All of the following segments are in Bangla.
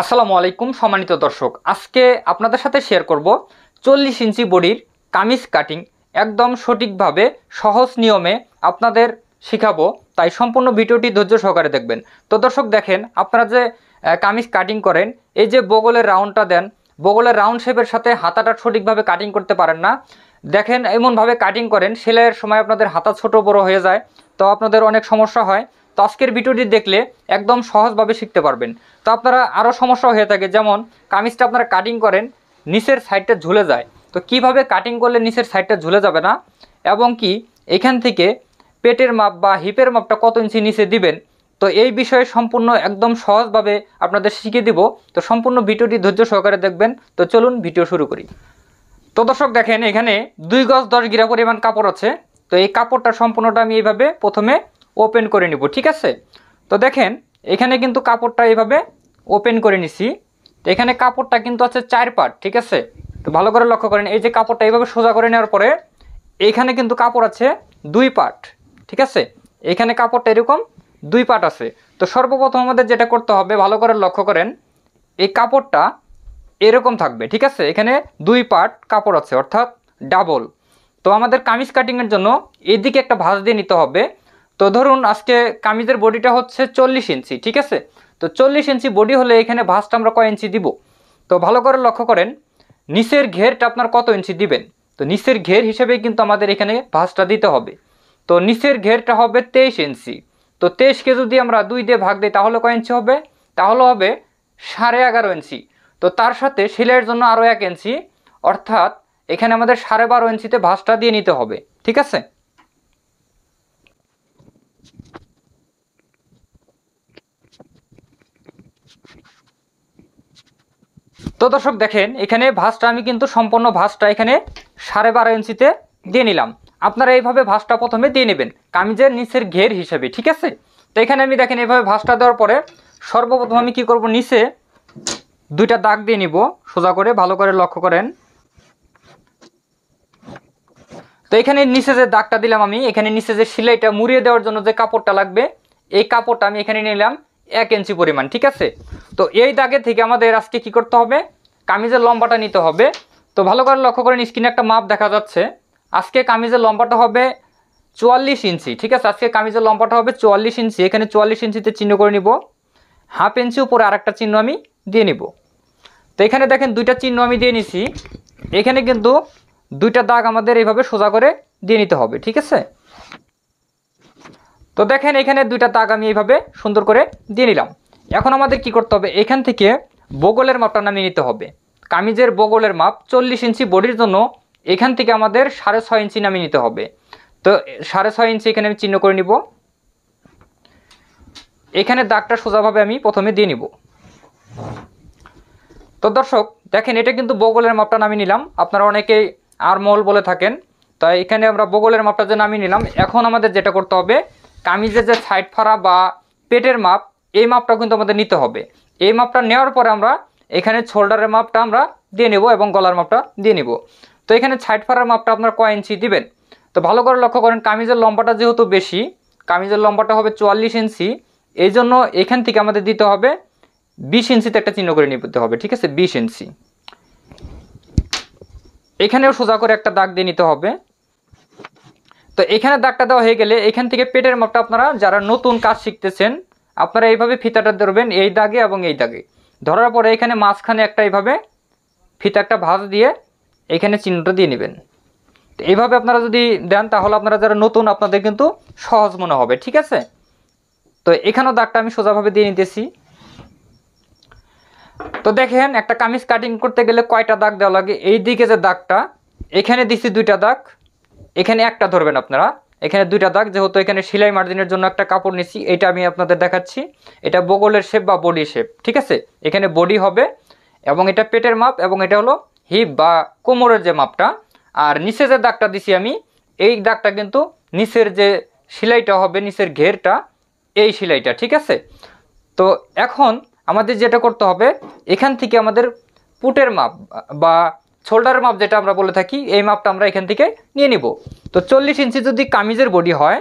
আসসালামু আলাইকুম সম্মানিত দর্শক আজকে আপনাদের সাথে শেয়ার করব চল্লিশ ইঞ্চি বডির কামিজ কাটিং একদম সঠিকভাবে সহজ নিয়মে আপনাদের শিখাবো তাই সম্পূর্ণ ভিডিওটি ধৈর্য সহকারে দেখবেন তো দর্শক দেখেন আপনারা যে কামিজ কাটিং করেন এই যে বগলের রাউন্ডটা দেন বগলের রাউন্ড শেপের সাথে হাতাটা সঠিকভাবে কাটিং করতে পারেন না দেখেন এমনভাবে কাটিং করেন সেলাইয়ের সময় আপনাদের হাতা ছোট বড় হয়ে যায় তো আপনাদের অনেক সমস্যা হয় তো আজকের ভিডিওটি দেখলে একদম সহজভাবে শিখতে পারবেন তো আপনারা আরও সমস্যা হয়ে থাকে যেমন কামিজটা আপনারা কাটিং করেন নিচের সাইডটা ঝুলে যায় তো কিভাবে কাটিং করলে নিচের সাইডটা ঝুলে যাবে না এবং কি এখান থেকে পেটের মাপ বা হিপের মাপটা কত ইঞ্চি নিচে দিবেন তো এই বিষয়ে সম্পূর্ণ একদম সহজভাবে আপনাদের শিখিয়ে দিব তো সম্পূর্ণ ভিডিওটি ধৈর্য সহকারে দেখবেন তো চলুন ভিডিও শুরু করি তো দর্শক দেখেন এখানে দুই গজ দশ গিরা পরিমাণ কাপড় আছে তো এই কাপড়টা সম্পূর্ণটা আমি এইভাবে প্রথমে ওপেন করে নিব ঠিক আছে তো দেখেন এখানে কিন্তু কাপড়টা এইভাবে ওপেন করে নিছি তো এখানে কাপড়টা কিন্তু আছে চার পার্ট ঠিক আছে তো ভালো করে লক্ষ্য করেন এই যে কাপড়টা এইভাবে সোজা করে নেওয়ার পরে এখানে কিন্তু কাপড় আছে দুই পার্ট ঠিক আছে এখানে কাপড়টা এরকম দুই পার্ট আছে তো সর্বপ্রথম আমাদের যেটা করতে হবে ভালো করে লক্ষ্য করেন এই কাপড়টা এরকম থাকবে ঠিক আছে এখানে দুই পার্ট কাপড় আছে অর্থাৎ ডাবল তো আমাদের কামিজ কাটিংয়ের জন্য এদিকে একটা ভাঁজ দিয়ে নিতে হবে তো ধরুন আজকে কামিজের বডিটা হচ্ছে চল্লিশ ইঞ্চি ঠিক আছে তো চল্লিশ ইঞ্চি বডি হলে এখানে ভাঁজটা আমরা কয় ইঞ্চি দিব তো ভালো করে লক্ষ্য করেন নিচের ঘেরটা আপনার কত ইঞ্চি দিবেন তো নিচের ঘের হিসেবে কিন্তু আমাদের এখানে ভাঁজটা দিতে হবে তো নিচের ঘেরটা হবে তেইশ ইঞ্চি তো তেইশকে যদি আমরা দুই দিয়ে ভাগ দিই তাহলে কয় ইঞ্চি হবে তাহলে হবে সাড়ে এগারো ইঞ্চি তো তার সাথে সেলাইয়ের জন্য আরও এক ইঞ্চি অর্থাৎ এখানে আমাদের সাড়ে বারো ইঞ্চিতে ভাঁজটা দিয়ে নিতে হবে ঠিক আছে তো দর্শক দেখেন এখানে ভাঁজটা আমি কিন্তু সম্পূর্ণ ভাঁজটা এখানে সাড়ে বারো ইঞ্চিতে দিয়ে নিলাম আপনারা এইভাবে ভাঁজটা প্রথমে দিয়ে নেবেন কামিজের নিচের ঘের হিসেবে ঠিক আছে তো এখানে আমি দেখেন এইভাবে ভাঁজটা দেওয়ার পরে সর্বপ্রথম আমি কি করব নিচে দুইটা দাগ দিয়ে নিব সোজা করে ভালো করে লক্ষ্য করেন তো এখানে নিচে যে দাগটা দিলাম আমি এখানে নিচে যে সিলাইটা মুড়িয়ে দেওয়ার জন্য যে কাপড়টা লাগবে এই কাপড়টা আমি এখানে নিলাম এক ইঞ্চি পরিমাণ ঠিক আছে তো এই দাগে থেকে আমাদের আজকে কি করতে হবে কামিজের লম্বাটা নিতে হবে তো ভালো করে লক্ষ্য করেন স্ক্রিনে একটা মাপ দেখা যাচ্ছে আজকে কামিজের লম্বাটা হবে চুয়াল্লিশ ইঞ্চি ঠিক আছে আজকে কামিজের লম্বাটা হবে চুয়াল্লিশ ইঞ্চি এখানে চুয়াল্লিশ ইঞ্চিতে চিহ্ন করে নিব হাফ ইঞ্চি উপরে আরেকটা চিহ্ন আমি দিয়ে নিব তো এখানে দেখেন দুইটা চিহ্ন আমি দিয়ে নিছি এখানে কিন্তু দুইটা দাগ আমাদের এইভাবে সোজা করে দিয়ে নিতে হবে ঠিক আছে তো দেখেন এখানে দুইটা দাগ আমি এইভাবে সুন্দর করে দিয়ে নিলাম এখন আমাদের কি করতে হবে এখান থেকে বগলের মাপটা নামিয়ে নিতে হবে কামিজের বগলের মাপ চল্লিশ ইঞ্চি বডির জন্য এখান থেকে আমাদের সাড়ে ছয় ইঞ্চি নামিয়ে নিতে হবে তো সাড়ে ছয় ইঞ্চি এখানে আমি চিহ্ন করে নিব এখানে দাগটা সোজাভাবে আমি প্রথমে দিয়ে নিব তো দর্শক দেখেন এটা কিন্তু বগলের মাপটা নামিয়ে নিলাম আপনারা অনেকেই আর মল বলে থাকেন তাই এখানে আমরা বগলের মাপটা যে নামিয়ে নিলাম এখন আমাদের যেটা করতে হবে কামিজের যে সাইড ফাড়া বা পেটের মাপ এই মাপটা কিন্তু আমাদের নিতে হবে এই মাপটা নেওয়ার পরে আমরা এখানে শোল্ডারের মাপটা আমরা দিয়ে নেব এবং গলার মাপটা দিয়ে নেব তো এখানে সাইড ফাড়ার মাপটা আপনার কয় ইঞ্চি দিবেন তো ভালো করে লক্ষ্য করেন কামিজের লম্বাটা যেহেতু বেশি কামিজের লম্বাটা হবে চুয়াল্লিশ ইঞ্চি এই জন্য এখান থেকে আমাদের দিতে হবে বিশ ইঞ্চিতে একটা চিহ্ন করে নিতে হবে ঠিক আছে বিশ ইঞ্চি এখানেও সোজা করে একটা দাগ দিয়ে নিতে হবে তো এখানে দাগটা দেওয়া হয়ে গেলে এখান থেকে পেটের মাপটা আপনারা যারা নতুন কাজ শিখতেছেন আপনারা এইভাবে ফিতাটা ধরবেন এই দাগে এবং এই দাগে ধরার পরে এখানে মাঝখানে একটা এইভাবে ফিতা একটা ভাজ দিয়ে এখানে চিহ্নটা দিয়ে নেবেন তো এইভাবে আপনারা যদি দেন তাহলে আপনারা যারা নতুন আপনাদের কিন্তু সহজ মনে হবে ঠিক আছে তো এখানেও দাগটা আমি সোজাভাবে দিয়ে নিতেছি তো দেখেন একটা কামিজ কাটিং করতে গেলে কয়টা দাগ দেওয়া লাগে এই দিকে যে দাগটা এখানে দিচ্ছি দুইটা দাগ এখানে একটা ধরবেন আপনারা এখানে দুইটা দাগ যেহেতু এখানে সেলাই মার্জিনের জন্য একটা কাপড় নিচ্ছি এটা আমি আপনাদের দেখাচ্ছি এটা বগলের শেপ বা বডি শেপ ঠিক আছে এখানে বডি হবে এবং এটা পেটের মাপ এবং এটা হলো হিপ বা কোমরের যে মাপটা আর নিচে যে দাগটা দিছি আমি এই দাগটা কিন্তু নিচের যে সেলাইটা হবে নিচের ঘেরটা এই সেলাইটা ঠিক আছে তো এখন আমাদের যেটা করতে হবে এখান থেকে আমাদের পুটের মাপ বা শোল্ডার মাপ যেটা আমরা বলে থাকি এই মাপটা আমরা এখান থেকে নিয়ে নিব তো চল্লিশ ইঞ্চি যদি কামিজের বডি হয়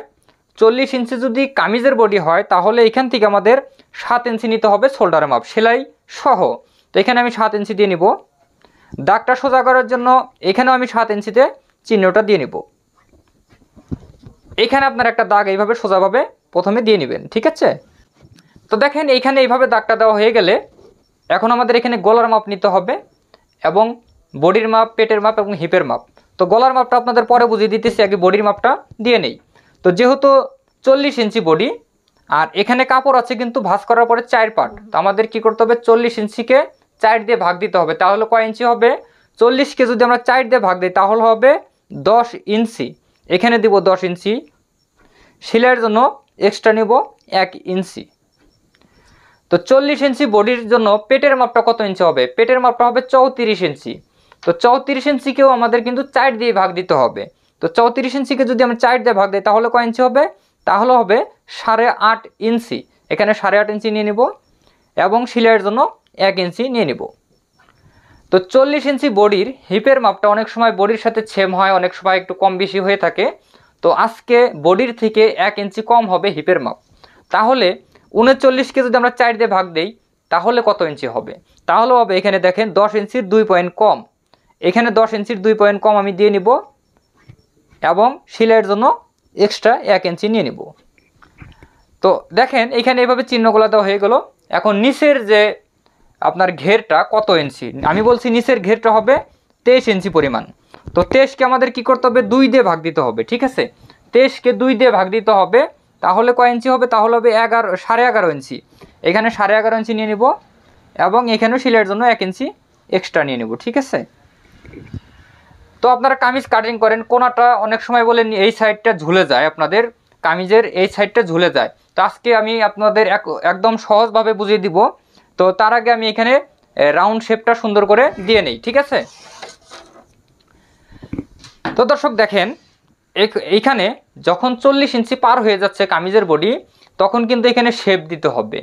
চল্লিশ ইঞ্চি যদি কামিজের বডি হয় তাহলে এখান থেকে আমাদের সাত ইঞ্চি নিতে হবে শোল্ডার মাপ সেলাই সহ তো এখানে আমি সাত ইঞ্চি দিয়ে নিব দাগটা সোজা করার জন্য এখানেও আমি সাত ইঞ্চিতে চিহ্নটা দিয়ে নিব এখানে আপনার একটা দাগ এইভাবে সোজাভাবে প্রথমে দিয়ে নেবেন ঠিক আছে তো দেখেন এইখানে এইভাবে দাগটা দেওয়া হয়ে গেলে এখন আমাদের এখানে গলার মাপ নিতে হবে এবং বডির মাপ পেটের মাপ এবং হিপের মাপ তো গলার মাপটা আপনাদের পরে বুঝিয়ে দিতেছি আগে বডির মাপটা দিয়ে নেই তো যেহেতু চল্লিশ ইঞ্চি বডি আর এখানে কাপড় আছে কিন্তু ভাস করার পরে চার পার্ট তো আমাদের কি করতে হবে চল্লিশ ইঞ্চিকে চার দিয়ে ভাগ দিতে হবে তাহলে কয় ইঞ্চি হবে চল্লিশকে যদি আমরা চার দিয়ে ভাগ দিই তাহলে হবে দশ ইঞ্চি এখানে দিব দশ ইঞ্চি সেলাইয়ের জন্য এক্সট্রা নেব এক ইঞ্চি তো চল্লিশ ইঞ্চি বডির জন্য পেটের মাপটা কত ইঞ্চি হবে পেটের মাপটা হবে চৌত্রিশ ইঞ্চি তো চৌত্রিশ ইঞ্চিকেও আমাদের কিন্তু চার দিয়ে ভাগ দিতে হবে তো চৌত্রিশ ইঞ্চিকে যদি আমরা চার দিয়ে ভাগ দিই তাহলে কয় ইঞ্চি হবে তাহলে হবে সাড়ে আট ইঞ্চি এখানে সাড়ে আট ইঞ্চি নিয়ে নিব এবং সিলাইয়ের জন্য এক ইঞ্চি নিয়ে নিব তো চল্লিশ ইঞ্চি বডির হিপের মাপটা অনেক সময় বডির সাথে ছেম হয় অনেক সময় একটু কম বেশি হয়ে থাকে তো আজকে বডির থেকে এক ইঞ্চি কম হবে হিপের মাপ তাহলে উনচল্লিশকে যদি আমরা চার দিয়ে ভাগ দেই তাহলে কত ইঞ্চি হবে তাহলে হবে এখানে দেখেন দশ ইঞ্চির দুই পয়েন্ট কম এখানে দশ ইঞ্চির দুই পয়েন্ট কম আমি দিয়ে নিব এবং সিলাইয়ের জন্য এক্সট্রা এক ইঞ্চি নিয়ে নিব তো দেখেন এখানে এভাবে চিহ্নগুলো দেওয়া হয়ে গেল এখন নিচের যে আপনার ঘেরটা কত ইঞ্চি আমি বলছি নিচের ঘেরটা হবে তেইশ ইঞ্চি পরিমাণ তো তেইশকে আমাদের কি করতে হবে দুই দিয়ে ভাগ দিতে হবে ঠিক আছে তেইশকে দুই দিয়ে ভাগ দিতে হবে তাহলে কয় ইঞ্চি হবে তাহলে হবে এগারো সাড়ে এগারো ইঞ্চি এখানে সাড়ে এগারো ইঞ্চি নিয়ে নিব এবং এখানেও সিলাইয়ের জন্য এক ইঞ্চি এক্সট্রা নিয়ে নেব ঠিক আছে তো আপনারা কামিজ কাটিং করেন কোনাটা অনেক সময় বলেন এই সাইডটা ঝুলে যায় আপনাদের কামিজের এই সাইডটা ঝুলে যায় তো আজকে আমি আপনাদের এক একদম সহজভাবে বুঝিয়ে দিব তো তার আগে আমি এখানে রাউন্ড শেপটা সুন্দর করে দিয়ে নেই ঠিক আছে তো দর্শক দেখেন এইখানে যখন চল্লিশ ইঞ্চি পার হয়ে যাচ্ছে কামিজের বডি তখন কিন্তু এখানে শেপ দিতে হবে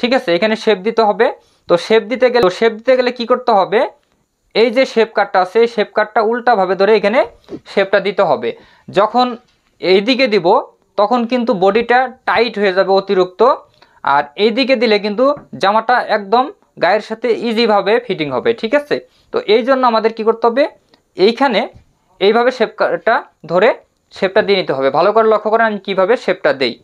ঠিক আছে এখানে শেপ দিতে হবে তো শেপ দিতে গেলে শেপ দিতে গেলে কি করতে হবে এই যে শেপ কাটটা আছে শেপ কাটটা উল্টাভাবে ধরে এখানে শেপটা দিতে হবে যখন এইদিকে দিব তখন কিন্তু বডিটা টাইট হয়ে যাবে অতিরিক্ত আর এইদিকে দিলে কিন্তু জামাটা একদম গায়ের সাথে ইজিভাবে ফিটিং হবে ঠিক আছে তো এই জন্য আমাদের কি করতে হবে এইখানে এইভাবে শেপটা ধরে শেপটা দিয়ে নিতে হবে ভালো করে লক্ষ্য করেন আমি কীভাবে শেপটা দেই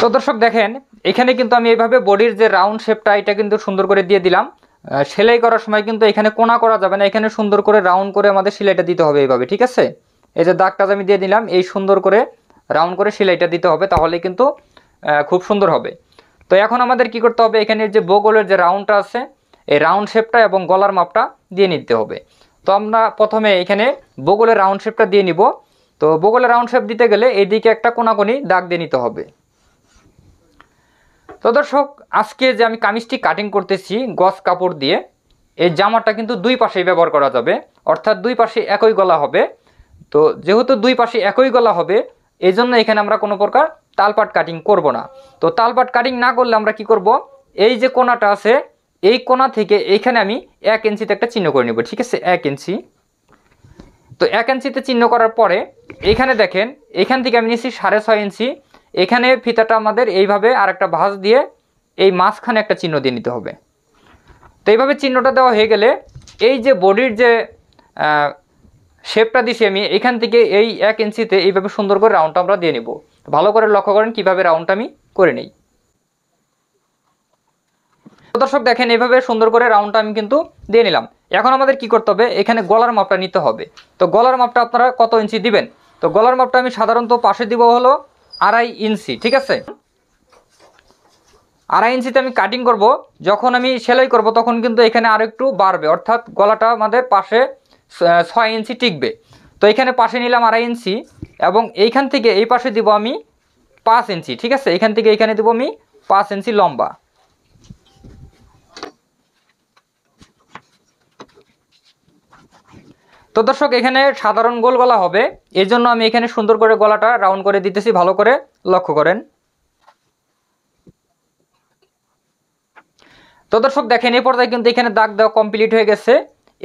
তো দর্শক দেখেন এখানে কিন্তু আমি এইভাবে বডির যে রাউন্ড শেপটা এটা কিন্তু সুন্দর করে দিয়ে দিলাম সেলাই করার সময় কিন্তু এখানে কোনা করা যাবে না এখানে সুন্দর করে রাউন্ড করে আমাদের সেলাইটা দিতে হবে এইভাবে ঠিক আছে এই যে দাগটা আমি দিয়ে দিলাম এই সুন্দর করে রাউন্ড করে সেলাইটা দিতে হবে তাহলে কিন্তু খুব সুন্দর হবে তো এখন আমাদের কি করতে হবে এখানে যে বগলের যে রাউন্ডটা আছে এই রাউন্ড শেপটা এবং গলার মাপটা দিয়ে নিতে হবে তো আমরা প্রথমে এখানে বগলের রাউন্ড শেপটা দিয়ে নিব তো বগলের রাউন্ড শেপ দিতে গেলে এদিকে একটা কোনাকোনি দাগ দিয়ে নিতে হবে তো দর্শক আজকে যে আমি কামিজটি কাটিং করতেছি গস কাপড় দিয়ে এই জামাটা কিন্তু দুই পাশেই ব্যবহার করা যাবে অর্থাৎ দুই পাশে একই গলা হবে তো যেহেতু দুই পাশে একই গলা হবে এই জন্য এখানে আমরা কোনো প্রকার তালপাট কাটিং করব না তো তালপাট কাটিং না করলে আমরা কি করব এই যে কোনাটা আছে এই কোনা থেকে এইখানে আমি এক ইঞ্চিতে একটা চিহ্ন করে নেব ঠিক আছে এক ইঞ্চি তো এক ইঞ্চিতে চিহ্ন করার পরে এখানে দেখেন এখান থেকে আমি নিচ্ছি সাড়ে ছয় ইঞ্চি এখানে ফিতাটা আমাদের এইভাবে আর একটা ভাঁজ দিয়ে এই মাঝখানে একটা চিহ্ন দিয়ে নিতে হবে তো এইভাবে চিহ্নটা দেওয়া হয়ে গেলে এই যে বডির যে শেপটা দিছি আমি এখান থেকে এই এক ইঞ্চিতে এইভাবে সুন্দর করে রাউন্ডটা আমরা দিয়ে নেব ভালো করে লক্ষ্য করেন কিভাবে রাউন্ডটা আমি করে নেই দর্শক দেখেন এভাবে সুন্দর করে রাউন্ডটা আমি কিন্তু দিয়ে নিলাম এখন আমাদের কি করতে হবে এখানে গলার মাপটা নিতে হবে তো গলার মাপটা আপনারা কত ইঞ্চি দিবেন তো গলার মাপটা আমি সাধারণত পাশে দিব হলো আড়াই ইঞ্চি ঠিক আছে আড়াই ইঞ্চিতে আমি কাটিং করব যখন আমি সেলাই করব তখন কিন্তু এখানে আরেকটু একটু বাড়বে অর্থাৎ গলাটা আমাদের পাশে ছয় ইঞ্চি টিকবে তো এখানে পাশে নিলাম আড়াই ইঞ্চি এবং এইখান থেকে এই পাশে দিব আমি পাঁচ ইঞ্চি ঠিক আছে এখান থেকে এখানে দেবো আমি পাঁচ ইঞ্চি লম্বা তো দর্শক এখানে সাধারণ গোল গলা হবে এই জন্য আমি এখানে সুন্দর করে গলাটা রাউন্ড করে দিতেছি ভালো করে লক্ষ্য করেন তো দর্শক দেখেন এই পর্যায়ে কিন্তু এখানে দাগ দেওয়া কমপ্লিট হয়ে গেছে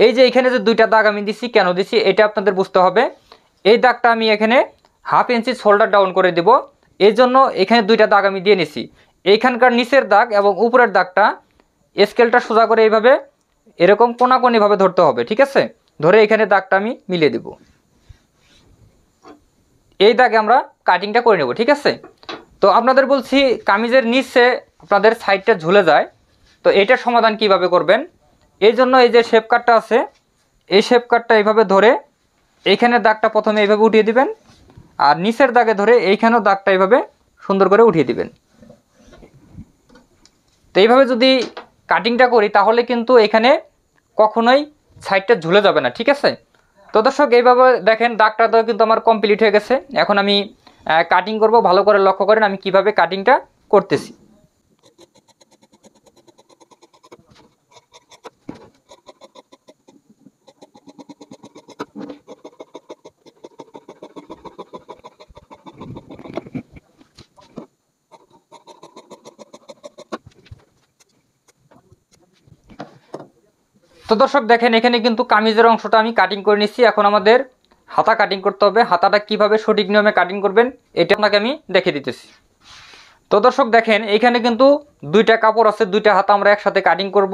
এই যে এখানে যে দুইটা দাগ আমি দিছি কেন দিছি এটা আপনাদের বুঝতে হবে এই দাগটা আমি এখানে হাফ ইঞ্চি শোল্ডার ডাউন করে দেব এই জন্য এখানে দুইটা দাগ আমি দিয়ে নিছি এইখানকার নিচের দাগ এবং উপরের দাগটা স্কেলটা সোজা করে এইভাবে এরকম কোনাকোনিভাবে ধরতে হবে ঠিক আছে ধরে এখানে দাগটা আমি মিলিয়ে দেব এই দাগে আমরা কাটিংটা করে নেব ঠিক আছে তো আপনাদের বলছি কামিজের নিচে আপনাদের সাইডটা ঝুলে যায় তো এটা সমাধান কিভাবে করবেন এই জন্য এই যে শেপ কাটটা আছে এই শেপ কাটটা এইভাবে ধরে এইখানের দাগটা প্রথমে এইভাবে উঠিয়ে দিবেন আর নিচের দাগে ধরে এইখানেও দাগটা এইভাবে সুন্দর করে উঠিয়ে দিবেন তো এইভাবে যদি কাটিংটা করি তাহলে কিন্তু এখানে কখনোই সাইডটা ঝুলে যাবে না ঠিক আছে তো দর্শক এইভাবে দেখেন দাগটা তো কিন্তু আমার কমপ্লিট হয়ে গেছে এখন আমি কাটিং করব ভালো করে লক্ষ্য করেন আমি কিভাবে কাটিংটা করতেছি তো দর্শক দেখেন এখানে কিন্তু কামিজের অংশটা আমি কাটিং করে নিচ্ছি এখন আমাদের হাতা কাটিং করতে হবে হাতাটা কিভাবে সঠিক নিয়মে কাটিং করবেন এটা আপনাকে আমি দেখে দিতেছি তো দর্শক দেখেন এখানে কিন্তু দুইটা কাপড় আছে দুইটা হাতা আমরা একসাথে কাটিং করব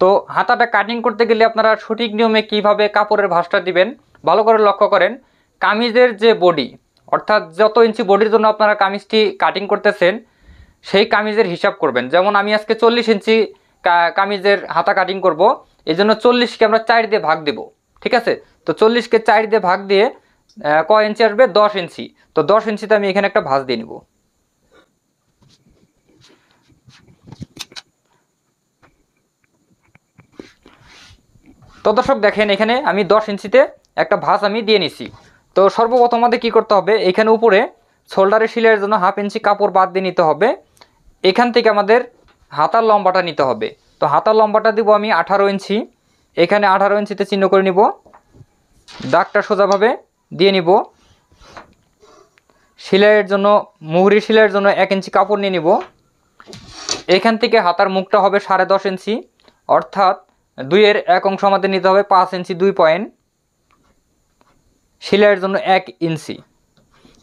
তো হাতাটা কাটিং করতে গেলে আপনারা সঠিক নিয়মে কিভাবে কাপড়ের ভাসটা দিবেন ভালো করে লক্ষ্য করেন কামিজের যে বডি অর্থাৎ যত ইঞ্চি বডির জন্য আপনারা কামিজটি কাটিং করতেছেন সেই কামিজের হিসাব করবেন যেমন আমি আজকে চল্লিশ ইঞ্চি কামিজের হাতা কাটিং করব এই জন্য চল্লিশকে আমরা চার দিয়ে ভাগ দেব ঠিক আছে তো চল্লিশকে চার দিয়ে ভাগ দিয়ে ক ইঞ্চি আসবে দশ ইঞ্চি তো দশ ইঞ্চিতে আমি এখানে একটা ভাঁজ দিয়ে নিব তো দর্শক দেখেন এখানে আমি দশ ইঞ্চিতে একটা ভাঁজ আমি দিয়ে নিছি তো সর্বপ্রথম আমাদের কী করতে হবে এখানে উপরে শোল্ডারের শিলের জন্য হাফ ইঞ্চি কাপড় বাদ দিয়ে নিতে হবে এখান থেকে আমাদের হাতার লম্বাটা নিতে হবে তো হাতার লম্বাটা দিব আমি আঠারো ইঞ্চি এখানে আঠারো ইঞ্চিতে চিহ্ন করে নিব দাগটা সোজাভাবে দিয়ে নিব সেলাইয়ের জন্য মুহুরি সেলাইয়ের জন্য এক ইঞ্চি কাপড় নিয়ে নিব এখান থেকে হাতার মুখটা হবে সাড়ে দশ ইঞ্চি অর্থাৎ দুইয়ের এক অংশ আমাদের নিতে হবে পাঁচ ইঞ্চি দুই পয়েন্ট সেলাইয়ের জন্য এক ইঞ্চি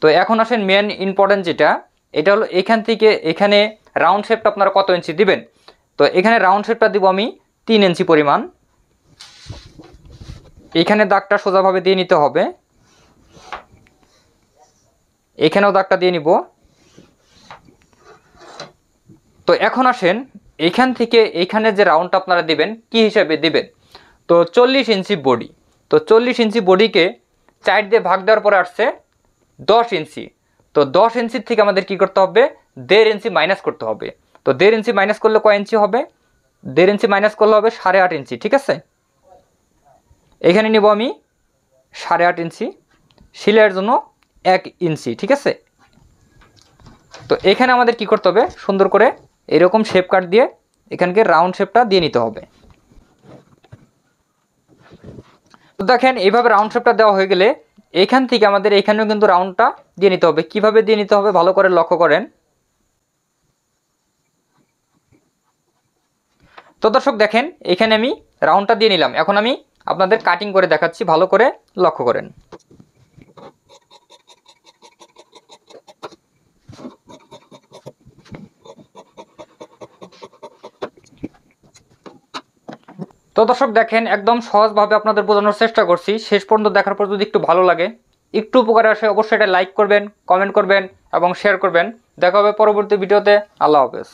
তো এখন আসেন মেন ইম্পর্ট্যান্ট যেটা এটা হলো এখান থেকে এখানে রাউন্ড শেপটা আপনারা কত ইঞ্চি দিবেন তো এখানে রাউন্ড শেপটা দিব আমি তিন ইঞ্চি পরিমাণ এখানে দাগটা সোজাভাবে দিয়ে নিতে হবে এখানেও দাগটা দিয়ে নিব তো এখন আসেন এখান থেকে এখানে যে রাউন্ডটা আপনারা দেবেন কি হিসাবে দেবেন তো চল্লিশ ইঞ্চি বডি তো চল্লিশ ইঞ্চি বডিকে চার দিয়ে ভাগ দেওয়ার পরে আসছে দশ ইঞ্চি তো দশ ইঞ্চির থেকে আমাদের কি করতে হবে দেড় ইঞ্চি মাইনাস করতে হবে তো দেড় ইঞ্চি মাইনাস করলে কয় ইঞ্চি হবে দেড় ইঞ্চি মাইনাস করলে হবে সাড়ে আট ইঞ্চি ঠিক আছে এখানে নিব আমি সাড়ে আট ইঞ্চি সিলাইয়ের জন্য এক ইঞ্চি ঠিক আছে তো এখানে আমাদের কি করতে হবে সুন্দর করে এরকম শেপ কাট দিয়ে এখানকে রাউন্ড শেপটা দিয়ে নিতে হবে তো দেখেন এইভাবে রাউন্ড শেপটা দেওয়া হয়ে গেলে এখান থেকে আমাদের এখানেও কিন্তু রাউন্ডটা দিয়ে নিতে হবে কীভাবে দিয়ে নিতে হবে ভালো করে লক্ষ্য করেন তো দর্শক দেখেন এখানে আমি রাউন্ডটা দিয়ে নিলাম এখন আমি আপনাদের কাটিং করে দেখাচ্ছি ভালো করে লক্ষ্য করেন তো দর্শক দেখেন একদম সহজভাবে আপনাদের বোঝানোর চেষ্টা করছি শেষ পর্যন্ত দেখার পর যদি একটু ভালো লাগে একটু উপকারে আসে অবশ্যই এটা লাইক করবেন কমেন্ট করবেন এবং শেয়ার করবেন দেখা হবে পরবর্তী ভিডিওতে আল্লাহ হাফেজ